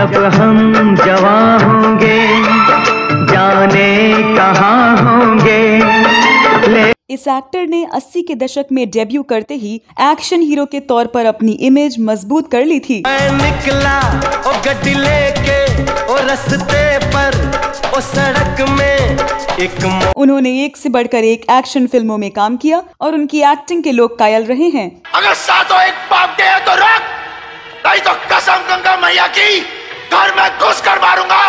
जब हम जवा होंगे जाने कहाँ होंगे इस एक्टर ने 80 के दशक में डेब्यू करते ही एक्शन हीरो के तौर पर अपनी इमेज मजबूत कर ली थी निकला ओ के, ओ रस्ते पर ओ सड़क में एक उन्होंने एक से बढ़कर एक एक्शन फिल्मों में काम किया और उनकी एक्टिंग के लोग कायल रहे हैं अगर सातों एक पाप गया तो रख नहीं तो कसम गंगा मैया की घर में घुस कर मारूंगा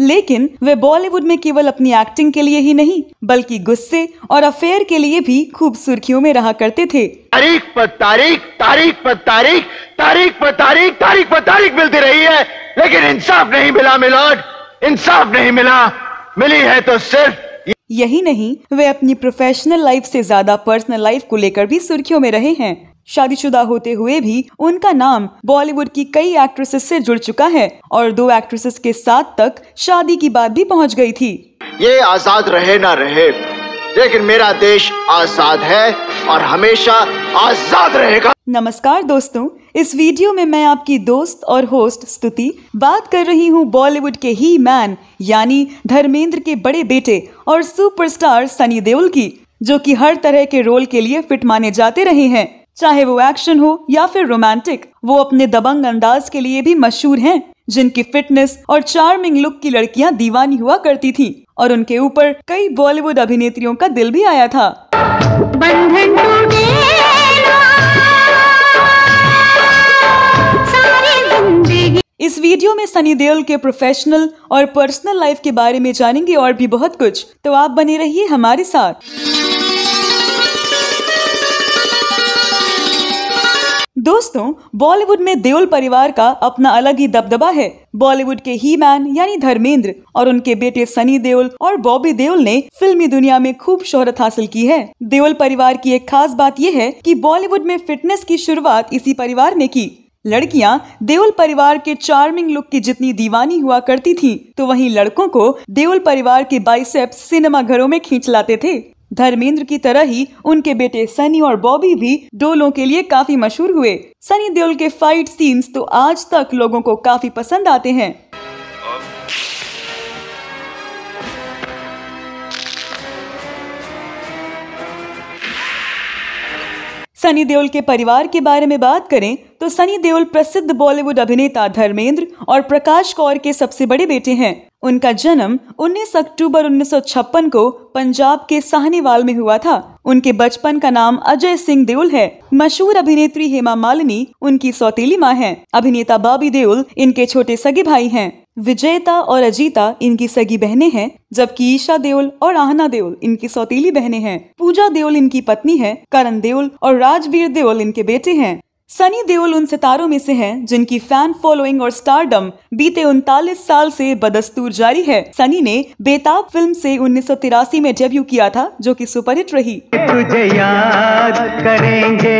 लेकिन वे बॉलीवुड में केवल अपनी एक्टिंग के लिए ही नहीं बल्कि गुस्से और अफेयर के लिए भी खूब सुर्खियों में रहा करते थे तारीख पर तारीख तारीख पर तारीख तारीख पर तारीख तारीख पर तारीख मिलती रही है लेकिन इंसाफ नहीं मिला मिलोड इंसाफ नहीं मिला मिली है तो सिर्फ यही नहीं वे अपनी प्रोफेशनल लाइफ से ज्यादा पर्सनल लाइफ को लेकर भी सुर्खियों में रहे हैं शादीशुदा होते हुए भी उनका नाम बॉलीवुड की कई एक्ट्रेसेस से जुड़ चुका है और दो एक्ट्रेसेस के साथ तक शादी की बात भी पहुंच गई थी ये आजाद रहे ना रहे लेकिन मेरा देश आजाद है और हमेशा आजाद रहेगा नमस्कार दोस्तों इस वीडियो में मैं आपकी दोस्त और होस्ट स्तुति बात कर रही हूँ बॉलीवुड के ही मैन यानी धर्मेंद्र के बड़े बेटे और सुपरस्टार सनी देओल की जो कि हर तरह के रोल के लिए फिट माने जाते रहे हैं चाहे वो एक्शन हो या फिर रोमांटिक वो अपने दबंग अंदाज के लिए भी मशहूर हैं जिनकी फिटनेस और चार्मिंग लुक की लड़कियां दीवानी हुआ करती थीं और उनके ऊपर कई बॉलीवुड अभिनेत्रियों का दिल भी आया था बंधन इस वीडियो में सनी देओल के प्रोफेशनल और पर्सनल लाइफ के बारे में जानेंगे और भी बहुत कुछ तो आप बने रहिए हमारे साथ दोस्तों बॉलीवुड में देओल परिवार का अपना अलग ही दबदबा है बॉलीवुड के ही मैन यानी धर्मेंद्र और उनके बेटे सनी देओल और बॉबी देओल ने फिल्मी दुनिया में खूब शोहरत हासिल की है देओल परिवार की एक खास बात यह है कि बॉलीवुड में फिटनेस की शुरुआत इसी परिवार ने की लड़कियां देओल परिवार के चार्मिंग लुक की जितनी दीवानी हुआ करती थीं, तो वहीं लड़कों को देओल परिवार के बाइसेप्स सिनेमा घरों में खींच लाते थे धर्मेंद्र की तरह ही उनके बेटे सनी और बॉबी भी डोलों के लिए काफी मशहूर हुए सनी देओल के फाइट सीन्स तो आज तक लोगों को काफी पसंद आते हैं सनी देओल के परिवार के बारे में बात करें तो सनी देओल प्रसिद्ध बॉलीवुड अभिनेता धर्मेंद्र और प्रकाश कौर के सबसे बड़े बेटे हैं उनका जन्म 19 अक्टूबर 1956 को पंजाब के साहनीवाल में हुआ था उनके बचपन का नाम अजय सिंह देओल है मशहूर अभिनेत्री हेमा मालिनी उनकी सौतीली माँ है अभिनेता बाबी देओल इनके छोटे सगे भाई हैं विजेता और अजीता इनकी सगी बहनें हैं जबकि ईशा देओल और आहना देओल इनकी सौतीली बहनें हैं पूजा देओल इनकी पत्नी है करण देओल और राजवीर देओल इनके बेटे हैं सनी देओल उन सितारों में से हैं जिनकी फैन फॉलोइंग और स्टारडम बीते उनतालीस साल से बदस्तूर जारी है सनी ने बेताब फिल्म से उन्नीस में डेब्यू किया था जो कि सुपरहिट रही तुझे याद करेंगे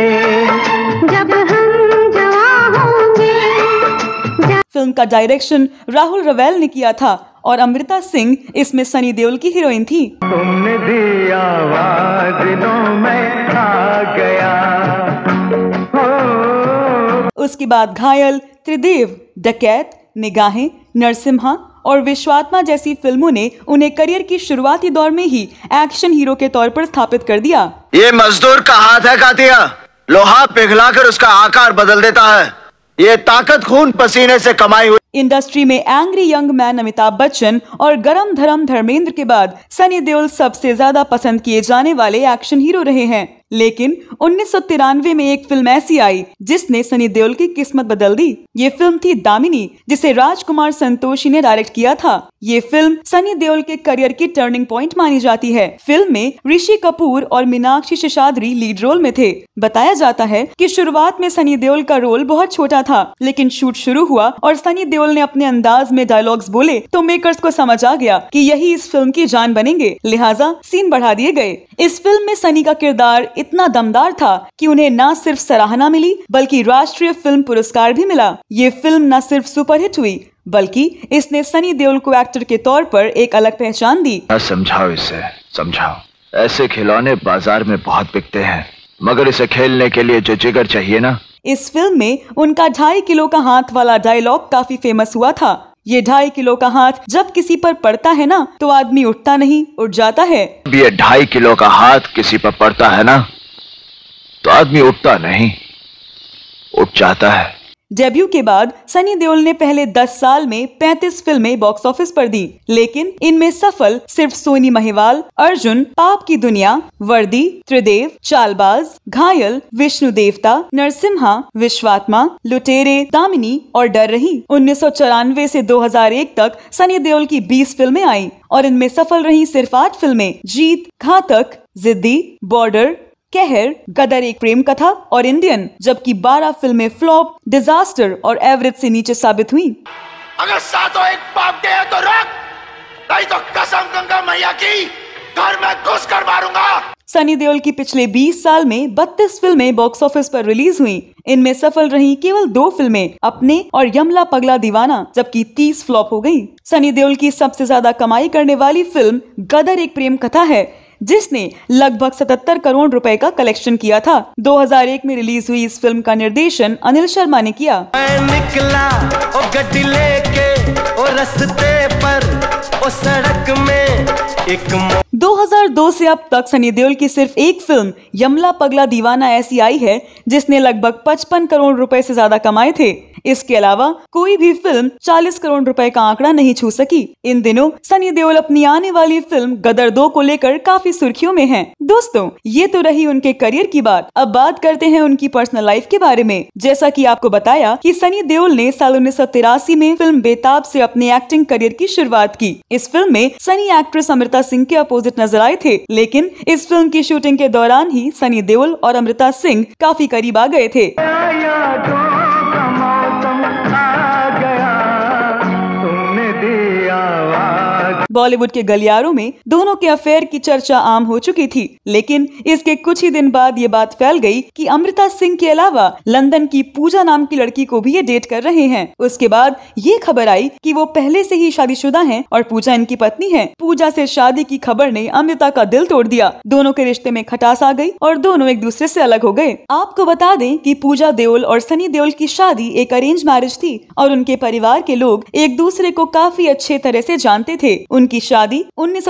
जब हम फिल्म का डायरेक्शन राहुल रवैल ने किया था और अमृता सिंह इसमें सनी देओल की हीरोइन थी तुमने दिया में आ गया। उसके बाद घायल त्रिदेव डकैत निगाहें नरसिम्हा और विश्वात्मा जैसी फिल्मों ने उन्हें करियर की शुरुआती दौर में ही एक्शन हीरो के तौर पर स्थापित कर दिया ये मजदूर का हाथ है कातिया लोहा पिघला कर उसका आकार बदल देता है ये ताकत खून पसीने से कमाई हुई इंडस्ट्री में angry young man Amitabh Bachchan और गरम धर्म धर्मेंद्र के बाद सनी देओल सबसे ज्यादा पसंद किए जाने वाले एक्शन हीरो रहे हैं लेकिन उन्नीस में एक फिल्म ऐसी आई जिसने सनी देओल की किस्मत बदल दी ये फिल्म थी दामिनी जिसे राजकुमार संतोषी ने डायरेक्ट किया था ये फिल्म सनी देओल के करियर की टर्निंग पॉइंट मानी जाती है फिल्म में ऋषि कपूर और मीनाक्षी शेषाद्री लीड रोल में थे बताया जाता है कि शुरुआत में सनी देओल का रोल बहुत छोटा था लेकिन शूट शुरू हुआ और सनी देओल ने अपने अंदाज में डायलॉग्स बोले तो मेकर्स को समझ आ गया कि यही इस फिल्म की जान बनेंगे लिहाजा सीन बढ़ा दिए गए इस फिल्म में सनी का किरदार इतना दमदार था कि उन्हें न सिर्फ सराहना मिली बल्कि राष्ट्रीय फिल्म पुरस्कार भी मिला ये फिल्म न सिर्फ सुपरहिट हुई बल्कि इसने सनी देओल को एक्टर के तौर पर एक अलग पहचान दी समझाओ इसे समझाओ ऐसे खिलौने बाजार में बहुत बिकते हैं मगर इसे खेलने के लिए जो जिगर चाहिए ना इस फिल्म में उनका ढाई किलो का हाथ वाला डायलॉग काफी फेमस हुआ था ये ढाई किलो का हाथ जब किसी पर पड़ता है ना तो आदमी उठता नहीं उठ जाता है ये ढाई किलो का हाथ किसी पर पड़ता है ना तो आदमी उठता नहीं उठ जाता है डेब्यू के बाद सनी देओल ने पहले 10 साल में 35 फिल्में बॉक्स ऑफिस पर दी लेकिन इनमें सफल सिर्फ सोनी महिवाल अर्जुन पाप की दुनिया वर्दी त्रिदेव चालबाज घायल विष्णु देवता नरसिम्हा विश्वात्मा लुटेरे दामिनी और डर रही उन्नीस से 2001 तक सनी देओल की 20 फिल्में आई और इनमें सफल रही सिर्फ आठ फिल्में जीत घातक जिद्दी बॉर्डर कहर गदर एक प्रेम कथा और इंडियन जबकि 12 फिल्में फ्लॉप डिजास्टर और एवरेज से नीचे साबित हुई अगर सातों एक पाप दे तो रख नहीं तो कसम गंगा मैया की घर में घुस कर मारूंगा सनी देओल की पिछले 20 साल में 32 फिल्में बॉक्स ऑफिस पर रिलीज हुई इनमें सफल रही केवल दो फिल्में अपने और यमला पगला दीवाना जबकि 30 फ्लॉप हो गई। सनी देओल की सबसे ज्यादा कमाई करने वाली फिल्म गदर एक प्रेम कथा है जिसने लगभग 77 करोड़ रुपए का कलेक्शन किया था 2001 में रिलीज हुई इस फिल्म का निर्देशन अनिल शर्मा ने किया निकला ओ लेके ओ रस्ते पर ओ सड़क में एक 2002 से अब तक सनी देओल की सिर्फ एक फिल्म यमला पगला दीवाना ऐसी आई है जिसने लगभग 55 करोड़ रुपए से ज्यादा कमाए थे इसके अलावा कोई भी फिल्म 40 करोड़ रुपए का आंकड़ा नहीं छू सकी इन दिनों सनी देओल अपनी आने वाली फिल्म गदर दो को लेकर काफी सुर्खियों में हैं। दोस्तों ये तो रही उनके करियर की बात अब बात करते हैं उनकी पर्सनल लाइफ के बारे में जैसा की आपको बताया की सनी देओल ने साल उन्नीस में फिल्म बेताब ऐसी अपने एक्टिंग करियर की शुरुआत की इस फिल्म में सनी एक्ट्रेस अमृता सिंह के अपोजिट नजर आए थे लेकिन इस फिल्म की शूटिंग के दौरान ही सनी देओल और अमृता सिंह काफी करीब आ गए थे बॉलीवुड के गलियारों में दोनों के अफेयर की चर्चा आम हो चुकी थी लेकिन इसके कुछ ही दिन बाद ये बात फैल गई कि अमृता सिंह के अलावा लंदन की पूजा नाम की लड़की को भी ये डेट कर रहे हैं उसके बाद ये खबर आई कि वो पहले से ही शादीशुदा हैं और पूजा इनकी पत्नी है पूजा से शादी की खबर ने अमृता का दिल तोड़ दिया दोनों के रिश्ते में खटास आ गई और दोनों एक दूसरे से अलग हो गए आपको बता दें कि पूजा देओल और सनी देओल की शादी एक अरेंज मैरिज थी और उनके परिवार के लोग एक दूसरे को काफी अच्छे तरह से जानते थे उनकी शादी उन्नीस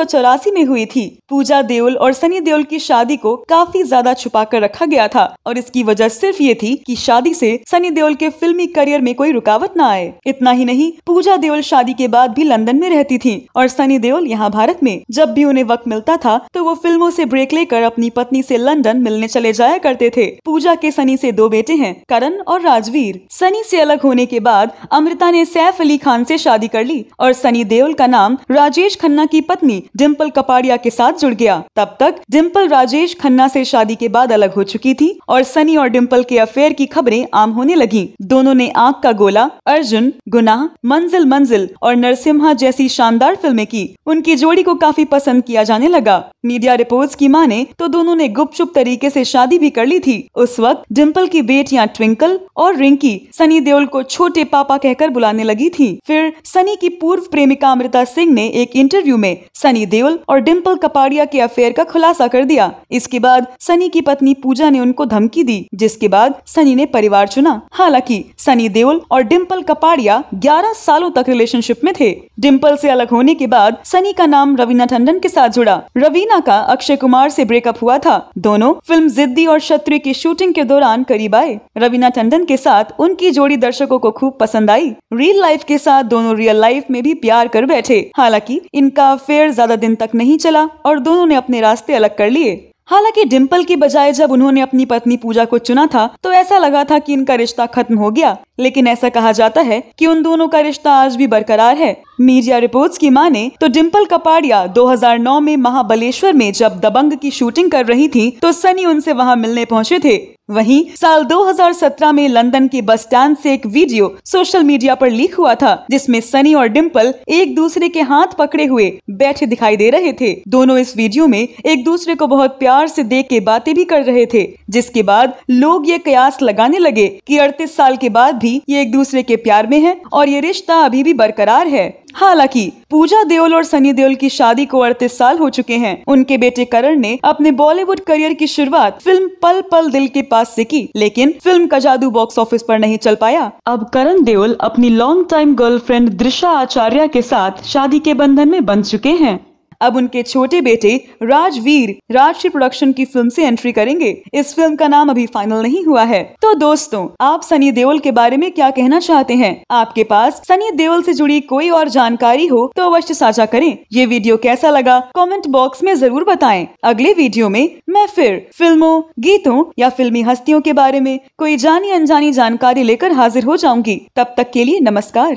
में हुई थी पूजा देओल और सनी देओल की शादी को काफी ज्यादा छुपा कर रखा गया था और इसकी वजह सिर्फ ये थी कि शादी से सनी देओल के फिल्मी करियर में कोई रुकावट न आए इतना ही नहीं पूजा देओल शादी के बाद भी लंदन में रहती थी और सनी देओल यहाँ भारत में जब भी उन्हें वक्त मिलता था तो वो फिल्मों से ब्रेक लेकर अपनी पत्नी से लंदन मिलने चले जाया करते थे पूजा के सनी से दो बेटे हैं करण और राजवीर सनी से अलग होने के बाद अमृता ने सैफ अली खान से शादी कर ली और सनी देओल का नाम राज राजेश खन्ना की पत्नी डिम्पल कपाड़िया के साथ जुड़ गया तब तक डिम्पल राजेश खन्ना से शादी के बाद अलग हो चुकी थी और सनी और डिम्पल के अफेयर की खबरें आम होने लगी दोनों ने आग का गोला अर्जुन गुनाह मंजिल मंजिल और नरसिम्हा जैसी शानदार फिल्में की उनकी जोड़ी को काफी पसंद किया जाने लगा मीडिया रिपोर्ट्स की माने तो दोनों ने गुपचुप तरीके से शादी भी कर ली थी उस वक्त डिम्पल की बेटिया ट्विंकल और रिंकी सनी देओल को छोटे पापा कहकर बुलाने लगी थी फिर सनी की पूर्व प्रेमिका अमृता सिंह ने एक एक इंटरव्यू में सनी देओल और डिम्पल कपाड़िया के अफेयर का खुलासा कर दिया इसके बाद सनी की पत्नी पूजा ने उनको धमकी दी जिसके बाद सनी ने परिवार चुना हालांकि सनी देओल और डिम्पल कपाड़िया ग्यारह सालों तक रिलेशनशिप में थे डिम्पल से अलग होने के बाद सनी का नाम रवीना टंडन के साथ जुड़ा रवीना का अक्षय कुमार से ब्रेकअप हुआ था दोनों फिल्म जिद्दी और शत्रु की शूटिंग के दौरान करीब आए रवीना टंडन के साथ उनकी जोड़ी दर्शकों को खूब पसंद आई रियल लाइफ के साथ दोनों रियल लाइफ में भी प्यार कर बैठे हालांकि थी इनका अफेयर ज्यादा दिन तक नहीं चला और दोनों ने अपने रास्ते अलग कर लिए हालांकि डिम्पल की बजाय जब उन्होंने अपनी पत्नी पूजा को चुना था तो ऐसा लगा था कि इनका रिश्ता खत्म हो गया लेकिन ऐसा कहा जाता है कि उन दोनों का रिश्ता आज भी बरकरार है मीडिया रिपोर्ट्स की माने तो डिम्पल कपाड़िया 2009 में महाबलेश्वर में जब दबंग की शूटिंग कर रही थी तो सनी उनसे वहां मिलने पहुंचे थे वहीं साल 2017 में लंदन के बस स्टैंड से एक वीडियो सोशल मीडिया पर लीक हुआ था जिसमें सनी और डिम्पल एक दूसरे के हाथ पकड़े हुए बैठे दिखाई दे रहे थे दोनों इस वीडियो में एक दूसरे को बहुत प्यार से देख के बातें भी कर रहे थे जिसके बाद लोग ये कयास लगाने लगे कि 38 साल के बाद भी ही ये एक दूसरे के प्यार में है और ये रिश्ता अभी भी बरकरार है हालांकि पूजा देओल और सनी देओल की शादी को अड़तीस साल हो चुके हैं उनके बेटे करण ने अपने बॉलीवुड करियर की शुरुआत फिल्म पल पल दिल के पास से की लेकिन फिल्म का जादू बॉक्स ऑफिस पर नहीं चल पाया अब करण देओल अपनी long time girlfriend Drisha Acharya के साथ शादी के बंधन में बन चुके हैं अब उनके छोटे बेटे राजवीर राजश्री प्रोडक्शन की फिल्म से एंट्री करेंगे इस फिल्म का नाम अभी फाइनल नहीं हुआ है तो दोस्तों आप सनी देओल के बारे में क्या कहना चाहते हैं आपके पास सनी देओल से जुड़ी कोई और जानकारी हो तो अवश्य साझा करें ये वीडियो कैसा लगा कमेंट बॉक्स में जरूर बताएं अगले वीडियो में मैं फिर फिल्मों गीतों या फिल्मी हस्तियों के बारे में कोई जानी अनजानी जानकारी लेकर हाजिर हो जाऊंगी तब तक के लिए नमस्कार